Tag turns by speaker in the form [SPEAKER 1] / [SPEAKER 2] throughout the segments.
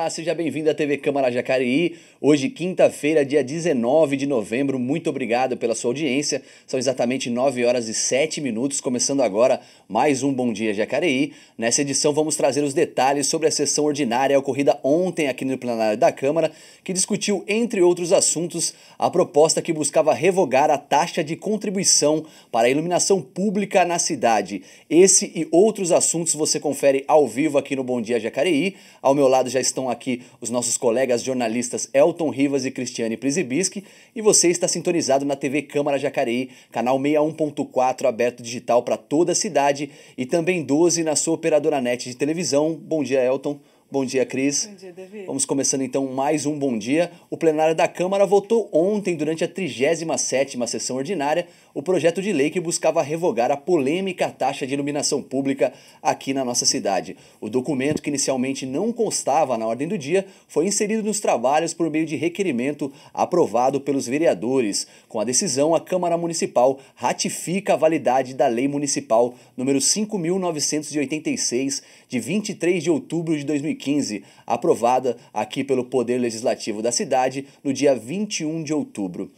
[SPEAKER 1] Olá, seja bem-vindo à TV Câmara Jacareí. Hoje, quinta-feira, dia 19 de novembro. Muito obrigado pela sua audiência. São exatamente 9 horas e 7 minutos, começando agora mais um Bom Dia Jacareí. Nessa edição, vamos trazer os detalhes sobre a sessão ordinária ocorrida ontem aqui no plenário da Câmara, que discutiu, entre outros assuntos, a proposta que buscava revogar a taxa de contribuição para a iluminação pública na cidade. Esse e outros assuntos você confere ao vivo aqui no Bom Dia Jacareí. Ao meu lado já estão aqui os nossos colegas jornalistas Elton Rivas e Cristiane Prisibiski, e você está sintonizado na TV Câmara Jacareí, canal 61.4 aberto digital para toda a cidade e também 12 na sua operadora net de televisão. Bom dia, Elton. Bom dia, Cris. Bom dia, Davi. Vamos começando então mais um Bom Dia. O plenário da Câmara votou ontem, durante a 37ª sessão ordinária, o projeto de lei que buscava revogar a polêmica taxa de iluminação pública aqui na nossa cidade. O documento, que inicialmente não constava na ordem do dia, foi inserido nos trabalhos por meio de requerimento aprovado pelos vereadores. Com a decisão, a Câmara Municipal ratifica a validade da Lei Municipal número 5986 de 23 de outubro de 2015, aprovada aqui pelo Poder Legislativo da cidade no dia 21 de outubro.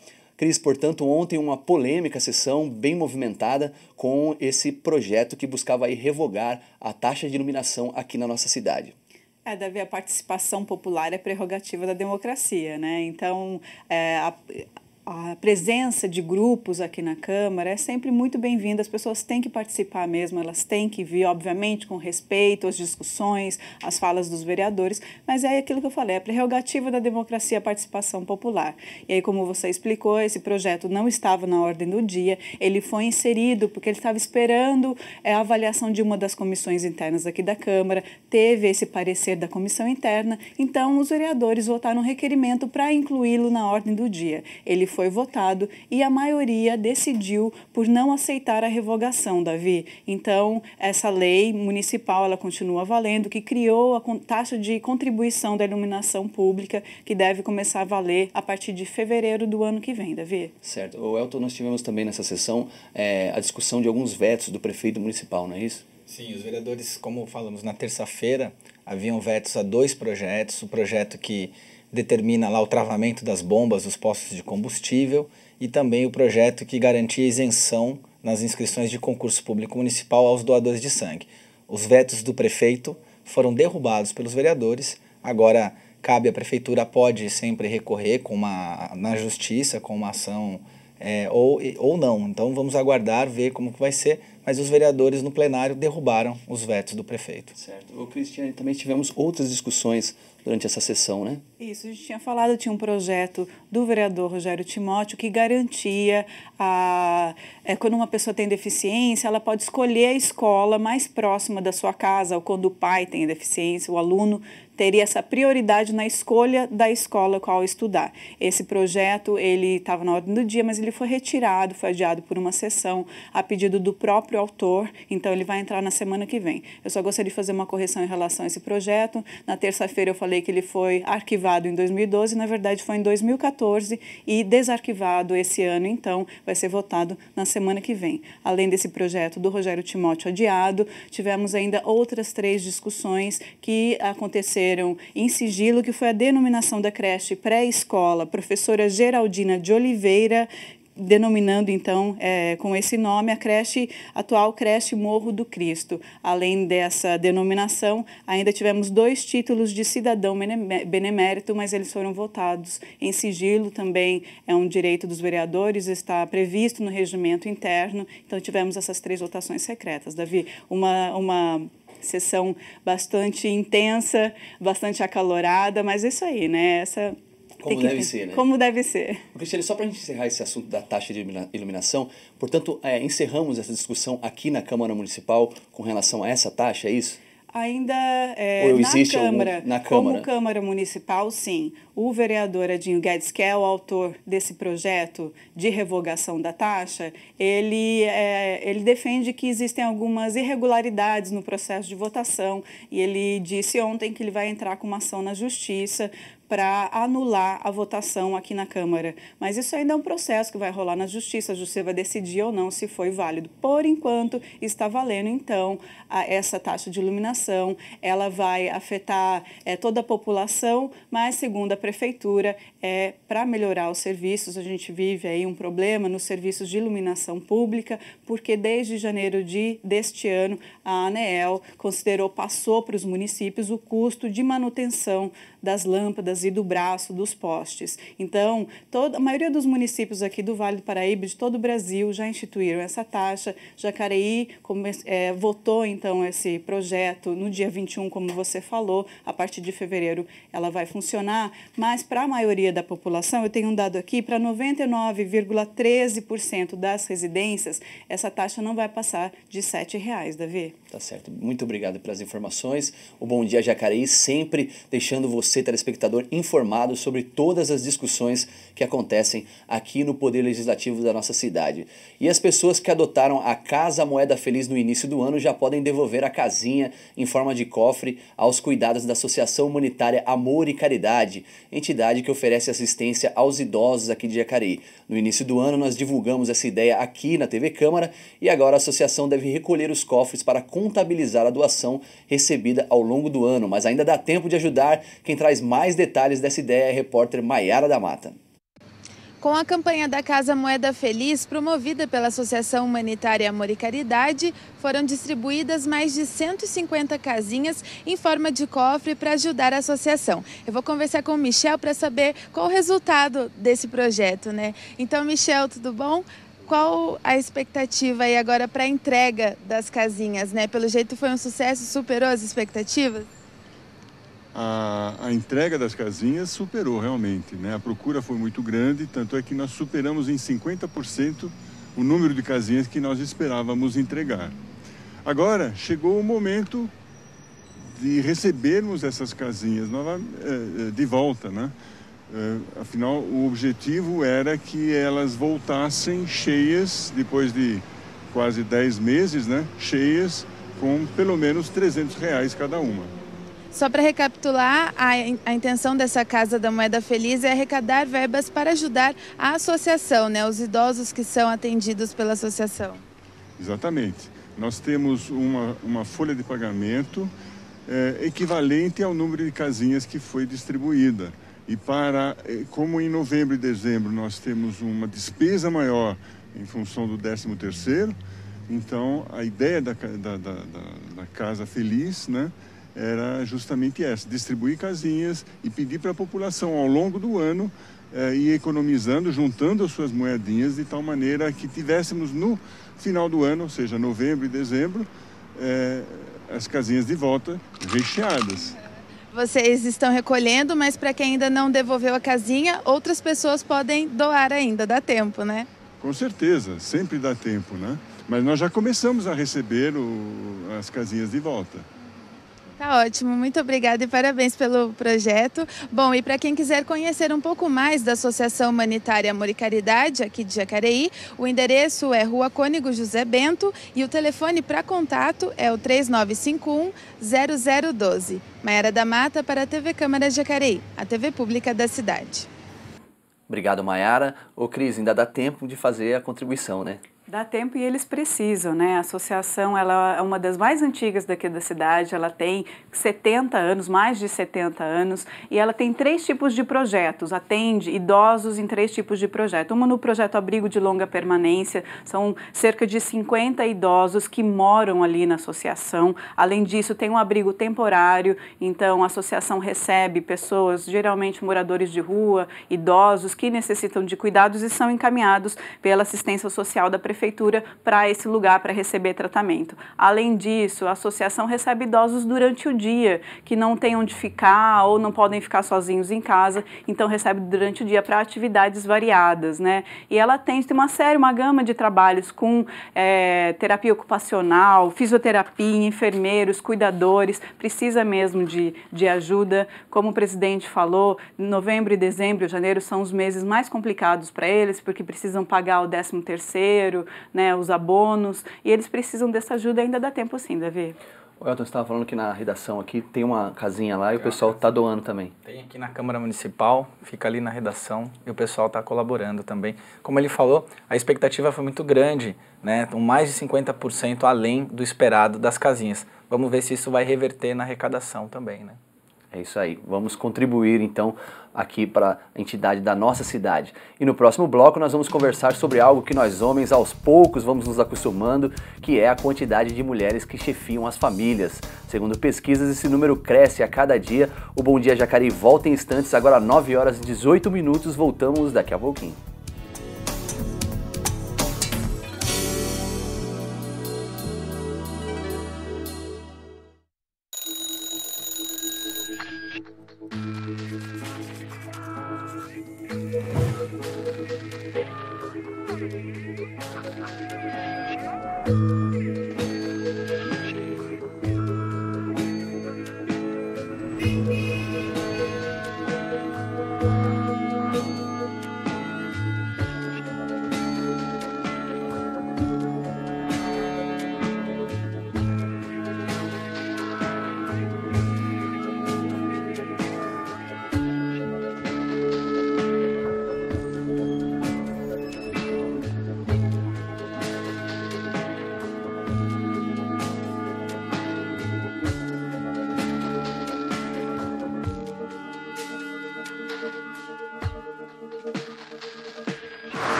[SPEAKER 1] Cris, portanto, ontem uma polêmica sessão bem movimentada com esse projeto que buscava aí revogar a taxa de iluminação aqui na nossa cidade.
[SPEAKER 2] É, Davi, a participação popular é prerrogativa da democracia, né? Então, é, a, a presença de grupos aqui na Câmara é sempre muito bem-vinda. As pessoas têm que participar mesmo, elas têm que vir, obviamente, com respeito às discussões, às falas dos vereadores, mas é aquilo que eu falei, é a prerrogativa da democracia a participação popular. E aí, como você explicou, esse projeto não estava na ordem do dia, ele foi inserido porque ele estava esperando é, a avaliação de uma das comissões internas aqui da Câmara, teve esse parecer da comissão interna, então os vereadores votaram um requerimento para incluí-lo na ordem do dia. Ele foi votado e a maioria decidiu por não aceitar a revogação, Davi. Então, essa lei municipal ela continua valendo, que criou a taxa de contribuição da iluminação pública, que deve começar a valer a partir de fevereiro do ano que vem, Davi.
[SPEAKER 1] Certo. O Elton, nós tivemos também nessa sessão é, a discussão de alguns vetos do prefeito municipal, não é isso?
[SPEAKER 3] Sim, os vereadores, como falamos na terça-feira, haviam vetos a dois projetos. O projeto que determina lá o travamento das bombas dos postos de combustível e também o projeto que garantia isenção nas inscrições de concurso público municipal aos doadores de sangue. Os vetos do prefeito foram derrubados pelos vereadores, agora cabe à prefeitura, pode sempre recorrer com uma, na justiça com uma ação é, ou, ou não. Então vamos aguardar, ver como que vai ser, mas os vereadores no plenário derrubaram os vetos do prefeito. Certo. O Cristiane, também tivemos outras discussões durante essa sessão, né?
[SPEAKER 2] Isso, a gente tinha falado, tinha um projeto do vereador Rogério Timóteo que garantia a, é, quando uma pessoa tem deficiência, ela pode escolher a escola mais próxima da sua casa, ou quando o pai tem deficiência, o aluno teria essa prioridade na escolha da escola qual estudar. Esse projeto, ele estava na ordem do dia, mas ele foi retirado, foi adiado por uma sessão a pedido do próprio autor, então ele vai entrar na semana que vem. Eu só gostaria de fazer uma correção em relação a esse projeto. Na terça-feira eu falei falei que ele foi arquivado em 2012, na verdade foi em 2014 e desarquivado esse ano, então vai ser votado na semana que vem. Além desse projeto do Rogério Timóteo adiado, tivemos ainda outras três discussões que aconteceram em sigilo, que foi a denominação da creche pré-escola Professora Geraldina de Oliveira, denominando então é, com esse nome a creche atual creche Morro do Cristo. Além dessa denominação, ainda tivemos dois títulos de cidadão benemérito, mas eles foram votados em sigilo também é um direito dos vereadores, está previsto no regimento interno. Então tivemos essas três votações secretas, Davi, uma uma sessão bastante intensa, bastante acalorada, mas é isso aí, né? Essa
[SPEAKER 1] como que, deve ser, né? Como
[SPEAKER 2] deve ser.
[SPEAKER 1] Cristiane, só para a gente encerrar esse assunto da taxa de iluminação, portanto, é, encerramos essa discussão aqui na Câmara Municipal com relação a essa taxa, é isso?
[SPEAKER 2] Ainda é, Ou na, Câmara, algum, na Câmara, como Câmara Municipal, sim. O vereador Adinho Guedes, que é o autor desse projeto de revogação da taxa, ele, é, ele defende que existem algumas irregularidades no processo de votação e ele disse ontem que ele vai entrar com uma ação na Justiça para anular a votação aqui na Câmara. Mas isso ainda é um processo que vai rolar na Justiça. A Justiça vai decidir ou não se foi válido. Por enquanto, está valendo, então, essa taxa de iluminação. Ela vai afetar é, toda a população, mas, segundo a Prefeitura, é para melhorar os serviços. A gente vive aí um problema nos serviços de iluminação pública, porque desde janeiro de, deste ano, a ANEEL considerou, passou para os municípios o custo de manutenção das lâmpadas e do braço dos postes. Então, toda, a maioria dos municípios aqui do Vale do Paraíba, de todo o Brasil, já instituíram essa taxa. Jacareí é, votou, então, esse projeto no dia 21, como você falou, a partir de fevereiro ela vai funcionar, mas para a maioria da população, eu tenho um dado aqui, para 99,13% das residências, essa taxa não vai passar de R$ 7,00, Davi.
[SPEAKER 1] Tá certo. Muito obrigado pelas informações. O Bom Dia Jacareí sempre deixando você você, telespectador, informado sobre todas as discussões que acontecem aqui no Poder Legislativo da nossa cidade. E as pessoas que adotaram a Casa Moeda Feliz no início do ano já podem devolver a casinha em forma de cofre aos cuidados da Associação Humanitária Amor e Caridade, entidade que oferece assistência aos idosos aqui de Jacareí. No início do ano, nós divulgamos essa ideia aqui na TV Câmara e agora a associação deve recolher os cofres para contabilizar a doação recebida ao longo do ano, mas ainda dá tempo de ajudar quem traz mais detalhes dessa ideia é a repórter Maiara da Mata.
[SPEAKER 4] Com a campanha da Casa Moeda Feliz, promovida pela Associação Humanitária Amor e Caridade, foram distribuídas mais de 150 casinhas em forma de cofre para ajudar a associação. Eu vou conversar com o Michel para saber qual o resultado desse projeto, né? Então, Michel, tudo bom? Qual a expectativa aí agora para a entrega das casinhas, né? Pelo jeito foi um sucesso, superou as expectativas?
[SPEAKER 5] a, a, entrega das casinhas superou realmente, né? A procura foi muito grande, tanto é que nós superamos em 50% o número de casinhas que nós esperávamos entregar. Agora chegou o momento de recebermos essas casinhas nova, eh, eh, de volta, né? Eh, afinal, o objetivo era que elas voltassem cheias, depois de quase 10 meses, né? Cheias, com pelo menos 300 reais cada uma.
[SPEAKER 4] Só para recapitular, a, a, intenção dessa Casa da Moeda Feliz é arrecadar verbas para ajudar a associação, né, os idosos que são atendidos pela associação.
[SPEAKER 5] Exatamente. Nós temos uma, uma folha de pagamento é, equivalente ao número de casinhas que foi distribuída. E para, eh, como em novembro e dezembro nós temos uma despesa maior em função do 13 terceiro, então a ideia da, da, da, da Casa Feliz, né, era justamente essa, distribuir casinhas e pedir para a população ao longo do ano eh, ir economizando, juntando as suas moedinhas de tal maneira que tivéssemos no final do ano, ou seja, novembro e dezembro, eh, as casinhas de volta recheadas.
[SPEAKER 4] Vocês estão recolhendo, mas para quem ainda não devolveu a casinha, outras pessoas podem doar ainda, dá tempo, né?
[SPEAKER 5] Com certeza, sempre dá tempo, né? Mas nós já começamos a receber o, as casinhas de volta.
[SPEAKER 4] Tá ótimo, muito obrigada e parabéns pelo projeto. Bom, e para quem quiser conhecer um pouco mais da Associação Humanitária Amor e Caridade aqui de Jacareí, o endereço é Rua Cônigo José Bento e o telefone para contato é o 3951 0012. Maiara da Mata para a TV Câmara Jacareí, a TV pública da cidade.
[SPEAKER 1] Obrigado, Maiara. Ô Cris, ainda dá tempo de fazer a contribuição, né?
[SPEAKER 2] Dá tempo e eles precisam, né? A associação ela é uma das mais antigas daqui da cidade, ela tem 70 anos, mais de 70 anos, e ela tem três tipos de projetos, atende idosos em três tipos de projetos. Uma no projeto Abrigo de Longa Permanência, são cerca de 50 idosos que moram ali na associação. Além disso, tem um abrigo temporário, então a associação recebe pessoas, geralmente moradores de rua, idosos que necessitam de cuidados e são encaminhados pela assistência social da prefeitura prefeitura para esse lugar para receber tratamento. Além disso, a associação recebe idosos durante o dia que não têm onde ficar ou não podem ficar sozinhos em casa, então recebe durante o dia para atividades variadas, né? E ela tem, tem uma série, uma gama de trabalhos com é, terapia ocupacional, fisioterapia, enfermeiros, cuidadores, precisa mesmo de, de ajuda. Como o presidente falou, novembro e dezembro, janeiro são os meses mais complicados para eles, porque precisam pagar o 13 terceiro, né, os abonos, e eles precisam dessa ajuda ainda dá tempo sim, Davi.
[SPEAKER 3] O Elton estava falando que na redação aqui tem uma casinha lá e o pessoal está doando também. Tem aqui na Câmara Municipal, fica ali na redação e o pessoal está colaborando também. Como ele falou, a expectativa foi muito grande, né? mais de 50% além do esperado das casinhas. Vamos ver se isso vai reverter na arrecadação também, né?
[SPEAKER 1] É isso aí. Vamos contribuir então aqui para a entidade da nossa cidade. E no próximo bloco nós vamos conversar sobre algo que nós homens aos poucos vamos nos acostumando, que é a quantidade de mulheres que chefiam as famílias. Segundo pesquisas, esse número cresce a cada dia. O Bom Dia Jacareí volta em instantes, agora 9 horas e 18 minutos, voltamos daqui a pouquinho.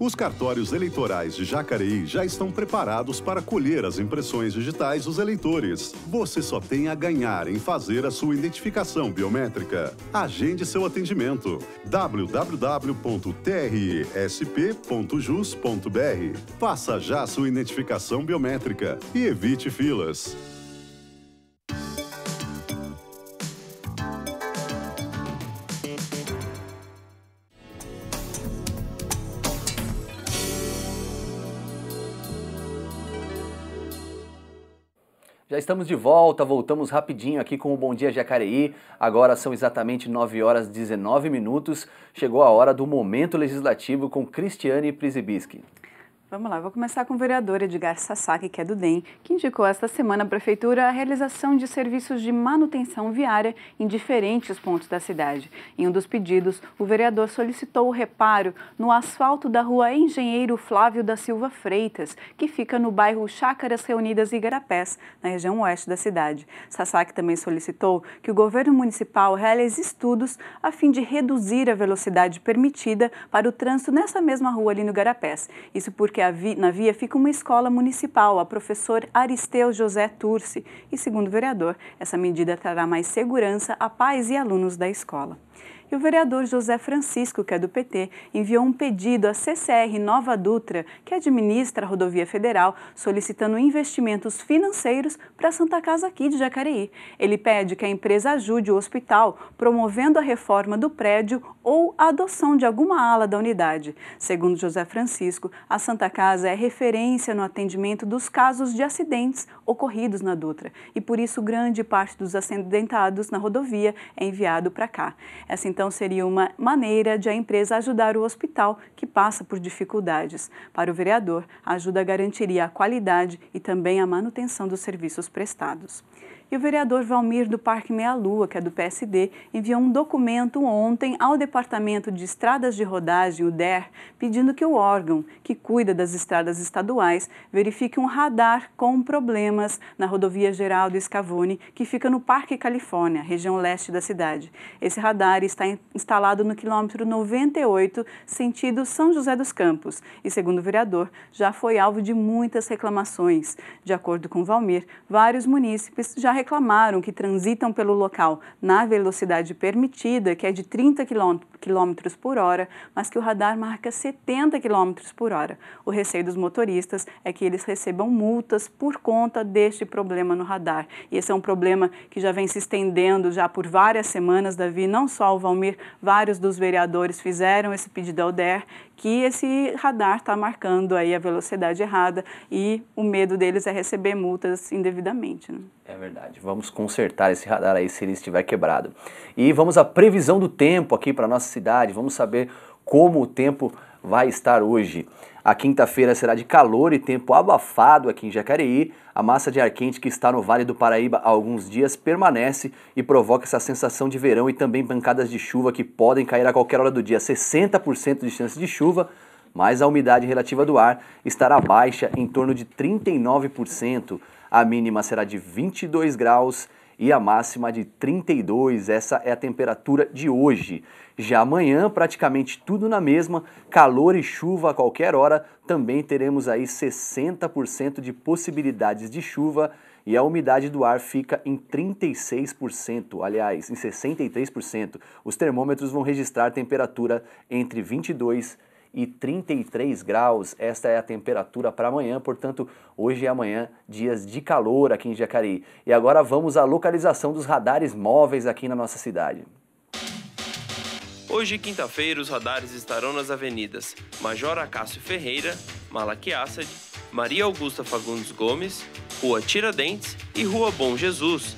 [SPEAKER 5] Os cartórios eleitorais de Jacareí já estão preparados para colher as impressões digitais dos eleitores. Você só tem a ganhar em fazer a sua identificação biométrica. Agende seu atendimento. www.trsp.jus.br. Faça já sua identificação biométrica e evite filas.
[SPEAKER 1] Já estamos de volta, voltamos rapidinho aqui com o Bom Dia Jacareí. Agora são exatamente 9 horas 19 minutos. Chegou a hora do momento legislativo com Cristiane Prisibiski.
[SPEAKER 2] Vamos lá, vou começar com o vereador Edgar Sasaki, que é do DEM, que indicou esta semana à Prefeitura a realização de serviços de manutenção viária em diferentes pontos da cidade. Em um dos pedidos, o vereador solicitou o reparo no asfalto da rua Engenheiro Flávio da Silva Freitas, que fica no bairro Chácaras Reunidas Igarapés, na região oeste da cidade. Sasaki também solicitou que o governo municipal realize estudos a fim de reduzir a velocidade permitida para o trânsito nessa mesma rua ali no Igarapés. Isso porque na via fica uma escola municipal, a professor Aristeu José Turci, e segundo o vereador, essa medida trará mais segurança a pais e alunos da escola. E o vereador José Francisco, que é do PT, enviou um pedido à CCR Nova Dutra, que administra a rodovia federal, solicitando investimentos financeiros para a Santa Casa aqui de Jacareí. Ele pede que a empresa ajude o hospital promovendo a reforma do prédio ou a adoção de alguma ala da unidade. Segundo José Francisco, a Santa Casa é referência no atendimento dos casos de acidentes ocorridos na Dutra e por isso grande parte dos acidentados na rodovia é enviado para cá. Essa então, seria uma maneira de a empresa ajudar o hospital que passa por dificuldades. Para o vereador, a ajuda garantiria a qualidade e também a manutenção dos serviços prestados. E o vereador Valmir do Parque Meia Lua, que é do PSD, enviou um documento ontem ao Departamento de Estradas de Rodagem, o DER, pedindo que o órgão que cuida das estradas estaduais verifique um radar com problemas na rodovia Geraldo Escavone, que fica no Parque Califórnia, região leste da cidade. Esse radar está instalado no quilômetro 98, sentido São José dos Campos, e segundo o vereador, já foi alvo de muitas reclamações. De acordo com Valmir, vários munícipes já reclamaram que transitam pelo local na velocidade permitida, que é de 30 km por hora, mas que o radar marca 70 km por hora. O receio dos motoristas é que eles recebam multas por conta deste problema no radar. E esse é um problema que já vem se estendendo já por várias semanas, Davi, não só o Valmir, vários dos vereadores fizeram esse pedido ao DER que esse radar está marcando aí a velocidade errada e o medo deles é receber multas indevidamente. Né?
[SPEAKER 1] É verdade. Vamos consertar esse radar aí se ele estiver quebrado. E vamos à previsão do tempo aqui para nossa cidade. Vamos saber como o tempo vai estar hoje. A quinta-feira será de calor e tempo abafado aqui em Jacareí. A massa de ar quente que está no Vale do Paraíba há alguns dias permanece e provoca essa sensação de verão e também pancadas de chuva que podem cair a qualquer hora do dia. 60% de chance de chuva, mas a umidade relativa do ar estará baixa, em torno de 39%. A mínima será de 22 graus e a máxima de 32. Essa é a temperatura de hoje. Já amanhã, praticamente tudo na mesma, calor e chuva a qualquer hora, também teremos aí 60% de possibilidades de chuva e a umidade do ar fica em 36%, aliás, em 63%. Os termômetros vão registrar temperatura entre 22 e e 33 graus. Esta é a temperatura para amanhã, portanto, hoje e amanhã, dias de calor aqui em Jacareí. E agora vamos à localização dos radares móveis aqui na nossa cidade.
[SPEAKER 3] Hoje, quinta-feira, os radares estarão nas avenidas Major Acácio Ferreira, Malaki Assad, Maria Augusta Fagundes Gomes, Rua Tiradentes e Rua Bom Jesus.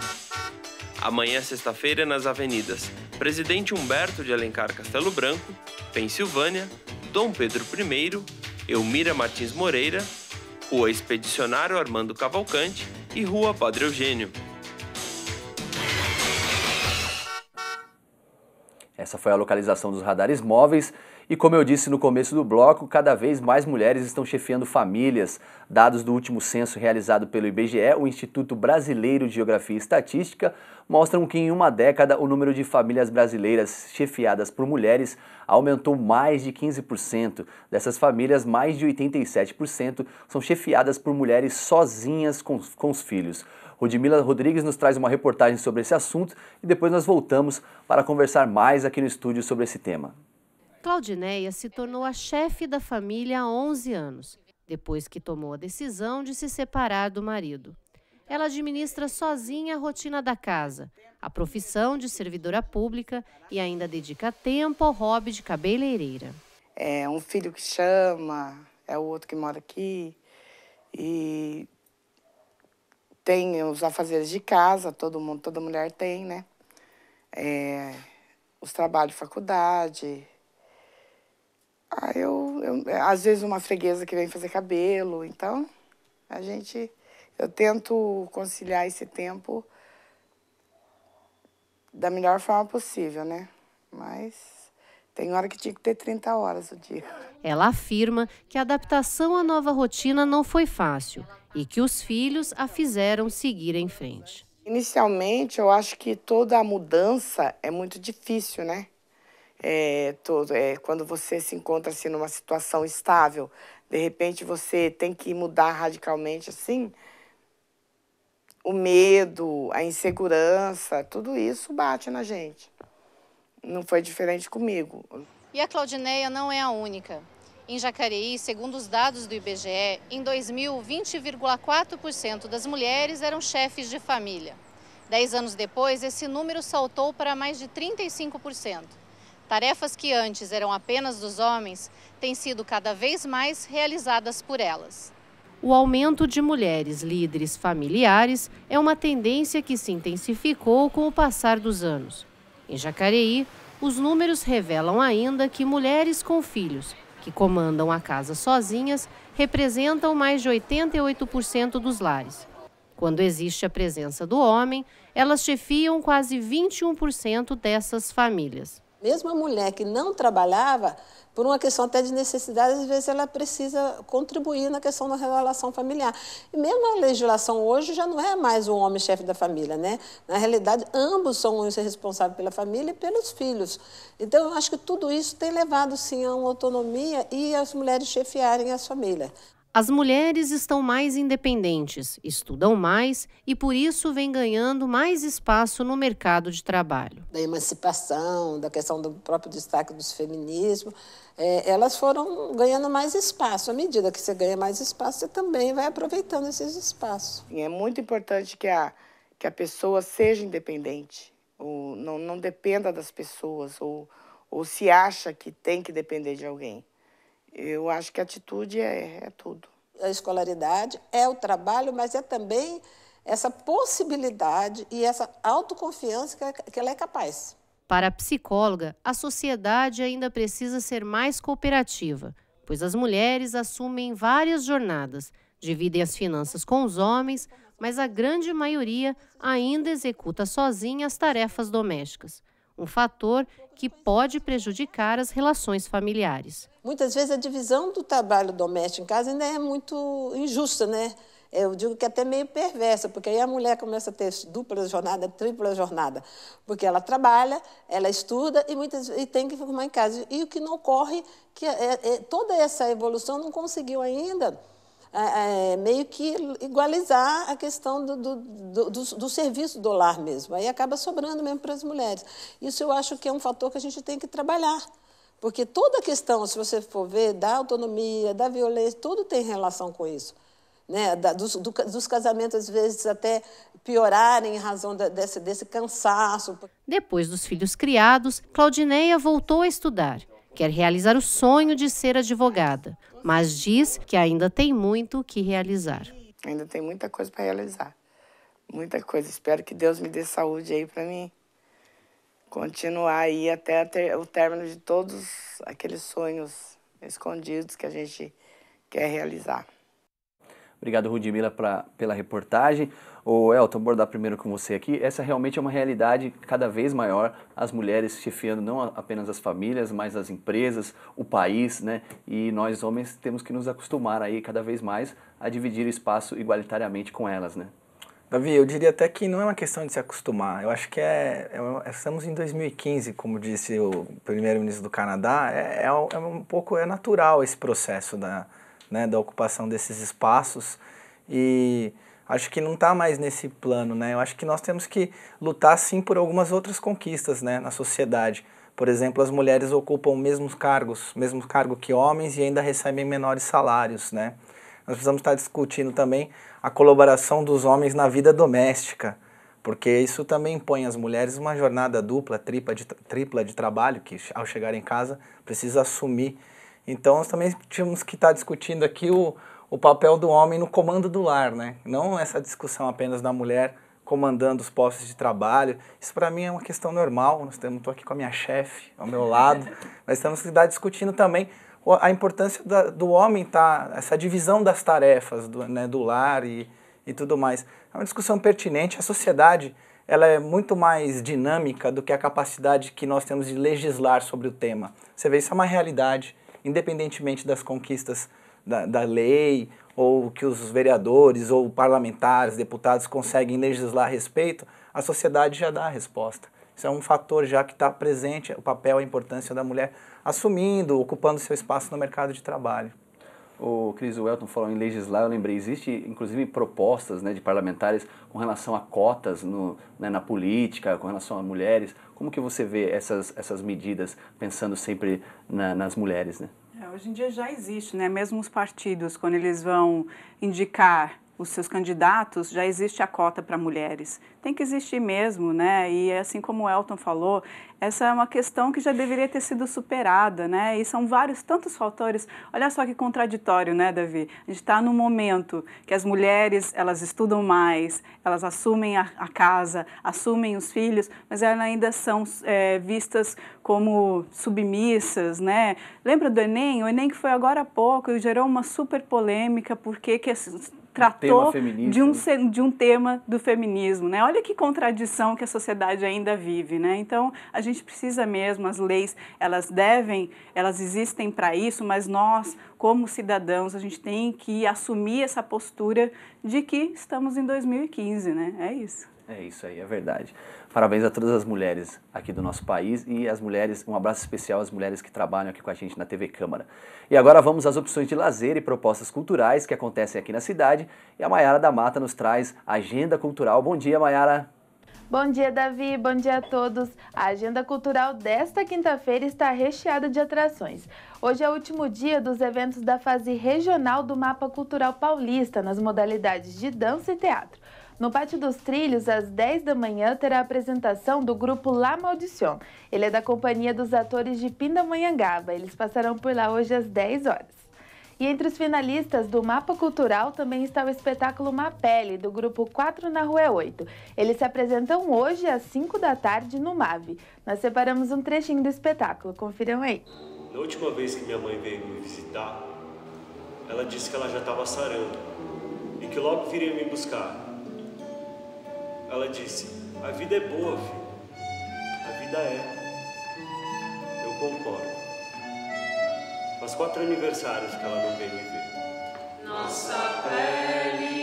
[SPEAKER 3] Amanhã, sexta-feira, nas avenidas Presidente Humberto de Alencar Castelo Branco, Pensilvânia, Dom Pedro I, Elmira Martins Moreira, Rua Expedicionário Armando Cavalcante e Rua Padre Eugênio.
[SPEAKER 1] Essa foi a localização dos radares móveis e, como eu disse no começo do bloco, cada vez mais mulheres estão chefiando famílias. Dados do último censo realizado pelo IBGE, o Instituto Brasileiro de Geografia e Estatística, mostram que em uma década o número de famílias brasileiras chefiadas por mulheres aumentou mais de 15%. Dessas famílias, mais de 87% são chefiadas por mulheres sozinhas com, com os filhos. Rodmila Rodrigues nos traz uma reportagem sobre esse assunto e depois nós voltamos para conversar mais aqui no estúdio sobre esse tema.
[SPEAKER 6] Claudineia se tornou a chefe da família há 11 anos, depois que tomou a decisão de se separar do marido. Ela administra sozinha a rotina da casa, a profissão de servidora pública e ainda dedica tempo ao hobby de cabeleireira.
[SPEAKER 7] É um filho que chama, é o outro que mora aqui. E tem os afazeres de casa, todo mundo, toda mulher tem, né? É, os trabalhos, faculdade. Ah, eu, eu, às vezes uma freguesa que vem fazer cabelo, então a gente eu tento conciliar esse tempo da melhor forma possível, né? Mas
[SPEAKER 6] tem hora que tinha que ter 30 horas o dia. Ela afirma que a adaptação à nova rotina não foi fácil e que os filhos a fizeram seguir em frente.
[SPEAKER 7] Inicialmente, eu acho que toda a mudança é muito difícil, né? É, todo, é, quando você se encontra assim numa situação estável, de repente você tem que mudar radicalmente assim, o medo, a insegurança, tudo isso bate na gente. Não foi diferente comigo.
[SPEAKER 6] E a Claudineia não é a única. Em Jacareí, segundo os dados do IBGE, em 2000, 20,4% das mulheres eram chefes de família. Dez anos depois, esse número saltou para mais de 35%. Tarefas que antes eram apenas dos homens têm sido cada vez mais realizadas por elas. O aumento de mulheres líderes familiares é uma tendência que se intensificou com o passar dos anos. Em Jacareí, os números revelam ainda que mulheres com filhos que comandam a casa sozinhas, representam mais de 88% dos lares. Quando existe a presença do homem, elas chefiam quase 21% dessas famílias.
[SPEAKER 8] Mesmo a mulher que não trabalhava, por uma questão até de necessidade, às vezes ela precisa contribuir na questão da relação familiar. E mesmo a legislação hoje já não é mais o homem chefe da família, né? Na realidade, ambos são os responsáveis pela família e pelos filhos. Então, eu acho que tudo isso tem levado, sim, a uma autonomia e as mulheres chefiarem as famílias.
[SPEAKER 6] As mulheres estão mais independentes, estudam mais e por isso vêm ganhando mais espaço no mercado de trabalho.
[SPEAKER 8] Da emancipação, da questão do próprio destaque do feminismo, é, elas foram ganhando mais espaço. À medida que você ganha mais espaço, você também vai aproveitando esses espaços. É muito importante que a,
[SPEAKER 7] que a pessoa seja independente, ou não, não dependa das pessoas, ou, ou se acha que tem que depender de alguém. Eu acho que atitude é, é
[SPEAKER 8] tudo. É a escolaridade é o trabalho, mas é também essa possibilidade e essa autoconfiança que, é, que ela é capaz.
[SPEAKER 6] Para a psicóloga, a sociedade ainda precisa ser mais cooperativa, pois as mulheres assumem várias jornadas, dividem as finanças com os homens, mas a grande maioria ainda executa sozinha as tarefas domésticas. Um fator que pode prejudicar as relações familiares.
[SPEAKER 8] Muitas vezes a divisão do trabalho doméstico em casa ainda é muito injusta, né? eu digo que é até meio perversa, porque aí a mulher começa a ter dupla jornada, tripla jornada, porque ela trabalha, ela estuda e muitas e tem que ficar em casa. E o que não ocorre que é, é, toda essa evolução não conseguiu ainda é, é, meio que igualizar a questão do, do, do, do, serviço do lar mesmo. Aí acaba sobrando mesmo para as mulheres. Isso eu acho que é um fator que a gente tem que trabalhar. Porque toda a questão, se você for ver, da autonomia, da violência, tudo tem relação com isso. Né? Da, dos, dos, casamentos, às vezes, até piorarem em razão da, desse, desse cansaço.
[SPEAKER 6] Depois dos filhos criados, Claudineia voltou a estudar. Quer realizar o sonho de ser advogada mas diz que ainda tem muito que realizar.
[SPEAKER 7] Ainda tem muita coisa para realizar. Muita coisa. Espero que Deus me dê saúde aí para mim continuar aí até ter, o término de todos aqueles sonhos escondidos que a gente quer realizar.
[SPEAKER 1] Obrigado, Rudimila, pela reportagem. Ô Elton, abordar primeiro com você aqui. Essa realmente é uma realidade cada vez maior, as mulheres chefiando não apenas as famílias, mas as empresas, o país, né? E nós homens temos que nos acostumar aí
[SPEAKER 3] cada vez mais a dividir o espaço igualitariamente com elas, né? Davi, eu diria até que não é uma questão de se acostumar. Eu acho que é. é, é estamos em 2015, como disse o primeiro-ministro do Canadá. É, é, é, um pouco é natural esse processo da, né, da ocupação desses espaços. E acho que não está mais nesse plano, né? Eu acho que nós temos que lutar sim por algumas outras conquistas, né, na sociedade. Por exemplo, as mulheres ocupam os mesmos cargos, mesmo cargo que homens e ainda recebem menores salários, né? Nós precisamos estar discutindo também a colaboração dos homens na vida doméstica, porque isso também impõe às mulheres uma jornada dupla, tripla de, tripla de trabalho, que ao chegar em casa precisa assumir. Então, nós também tínhamos que estar discutindo aqui o, o papel do homem no comando do lar, né? Não essa discussão apenas da mulher comandando os postos de trabalho. Isso para mim é uma questão normal. Nós estamos, estou aqui com a minha chefe ao meu lado, mas estamos que discutindo também a importância da, do homem tá essa divisão das tarefas do, né, do lar e, e tudo mais. É uma discussão pertinente. A sociedade ela é muito mais dinâmica do que a capacidade que nós temos de legislar sobre o tema. Você vê isso é uma realidade, independentemente das conquistas da, da lei, ou que os vereadores, ou parlamentares, deputados conseguem legislar a respeito, a sociedade já dá a resposta. Isso é um fator já que está presente, o papel, a importância da mulher assumindo, ocupando seu espaço no mercado de trabalho. O Cris Welton
[SPEAKER 1] falou em legislar, eu lembrei, existe inclusive propostas né, de parlamentares com relação a cotas no, né, na política, com relação a mulheres. Como que você vê essas, essas medidas pensando sempre na, nas mulheres? Né?
[SPEAKER 2] hoje em dia já existe, né? Mesmo os partidos, quando eles vão indicar os seus candidatos, já existe a cota para mulheres. Tem que existir mesmo, né? E é assim como o Elton falou, essa é uma questão que já deveria ter sido superada, né? E são vários, tantos fatores. Olha só que contraditório, né, Davi? A gente está num momento que as mulheres, elas estudam mais, elas assumem a, a casa, assumem os filhos, mas elas ainda são é, vistas como submissas, né? Lembra do Enem? O Enem que foi agora há pouco e gerou uma super polêmica porque que tratou de, um, né? de um tema do feminismo. Né? Olha que contradição que a sociedade ainda vive. Né? Então, a gente precisa mesmo, as leis, elas devem, elas existem para isso, mas nós, como cidadãos, a gente tem que assumir essa postura de que estamos em 2015. Né? É isso.
[SPEAKER 1] É isso aí, é verdade. Parabéns a todas as mulheres aqui do nosso país e as mulheres, um abraço especial às mulheres que trabalham aqui com a gente na TV Câmara. E agora vamos às opções de lazer e propostas culturais que acontecem aqui na cidade. E a Maiara da Mata nos traz agenda cultural. Bom dia, Maiara.
[SPEAKER 4] Bom dia, Davi. Bom dia a todos. A agenda cultural desta quinta-feira está recheada de atrações. Hoje é o último dia dos eventos da fase regional do Mapa Cultural Paulista, nas modalidades de dança e teatro. No Pátio dos Trilhos, às 10 da manhã, terá a apresentação do grupo La Maldición. Ele é da companhia dos atores de Pindamonhangaba. Eles passarão por lá hoje às 10 horas. E entre os finalistas do Mapa Cultural também está o espetáculo Mapele, do grupo 4 na Rua 8. Eles se apresentam hoje às 5 da tarde no MAV. Nós separamos um trechinho do espetáculo, confiram aí.
[SPEAKER 5] Na última vez que minha mãe veio me visitar, ela disse que ela já estava sarando e que logo viria me buscar ela
[SPEAKER 1] disse: A vida é boa, filho. A vida é. Eu concordo. Faz quatro aniversários que ela não veio me ver.
[SPEAKER 6] Nossa pele.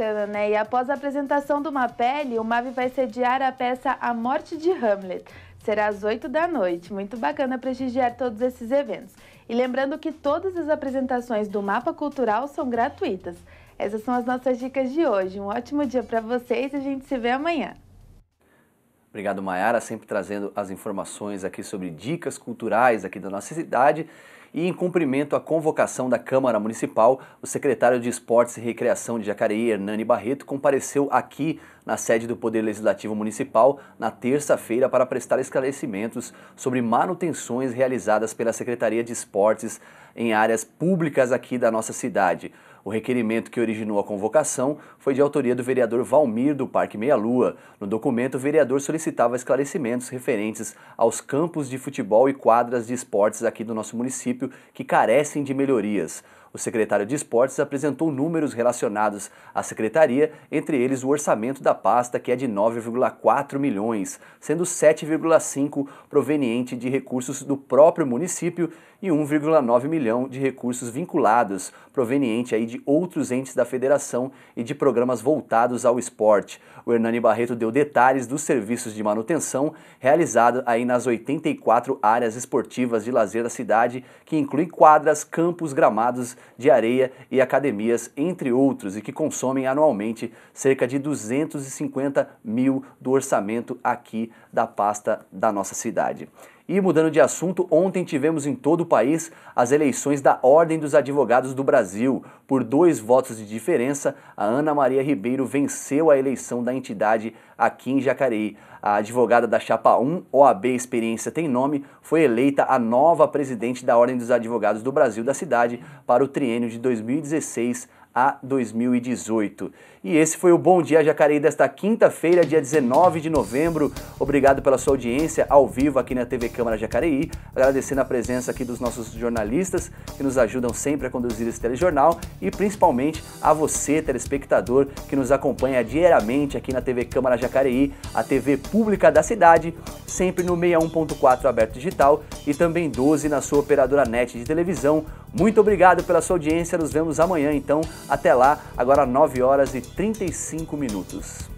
[SPEAKER 4] bacana, né? E após a apresentação do Mapele, o Mavi vai sediar a peça A Morte de Hamlet. Será às 8 da noite. Muito bacana prestigiar todos esses eventos. E lembrando que todas as apresentações do Mapa Cultural são gratuitas. Essas são as nossas dicas de hoje. Um ótimo dia para vocês e a gente se vê amanhã.
[SPEAKER 1] Obrigado, Mayara, sempre trazendo as informações aqui sobre dicas culturais aqui da nossa cidade. E em cumprimento à convocação da Câmara Municipal, o secretário de Esportes e Recreação de Jacareí, Hernani Barreto, compareceu aqui na sede do Poder Legislativo Municipal na terça-feira para prestar esclarecimentos sobre manutenções realizadas pela Secretaria de Esportes em áreas públicas aqui da nossa cidade. O requerimento que originou a convocação foi de autoria do vereador Valmir do Parque Meia Lua. No documento, o vereador solicitava esclarecimentos referentes aos campos de futebol e quadras de esportes aqui do nosso município que carecem de melhorias. O secretário de Esportes apresentou números relacionados à secretaria, entre eles o orçamento da pasta, que é de 9,4 milhões, sendo 7,5 proveniente de recursos do próprio município e 1,9 milhão de recursos vinculados, proveniente aí de outros entes da federação e de programas voltados ao esporte. O Hernani Barreto deu detalhes dos serviços de manutenção realizados aí nas 84 áreas esportivas de lazer da cidade, que incluem quadras, campos, gramados de areia e academias, entre outros, e que consomem anualmente cerca de 250 mil do orçamento aqui da pasta da nossa cidade. E mudando de assunto, ontem tivemos em todo o país as eleições da Ordem dos Advogados do Brasil. Por dois votos de diferença, a Ana Maria Ribeiro venceu a eleição da entidade aqui em Jacareí. A advogada da Chapa 1, OAB Experiência Tem Nome, foi eleita a nova presidente da Ordem dos Advogados do Brasil da cidade para o triênio de 2016 a 2018. E esse foi o Bom Dia Jacareí desta quinta-feira, dia 19 de novembro. Obrigado pela sua audiência ao vivo aqui na TV Câmara Jacareí. Agradecendo a presença aqui dos nossos jornalistas que nos ajudam sempre a conduzir esse telejornal e principalmente a você, telespectador, que nos acompanha diariamente aqui na TV Câmara Jacareí, a TV pública da cidade, sempre no 61.4 aberto digital e também 12 na sua operadora net de televisão. Muito obrigado pela sua audiência. Nos vemos amanhã, então. Até lá, agora 9 horas e 35 minutos.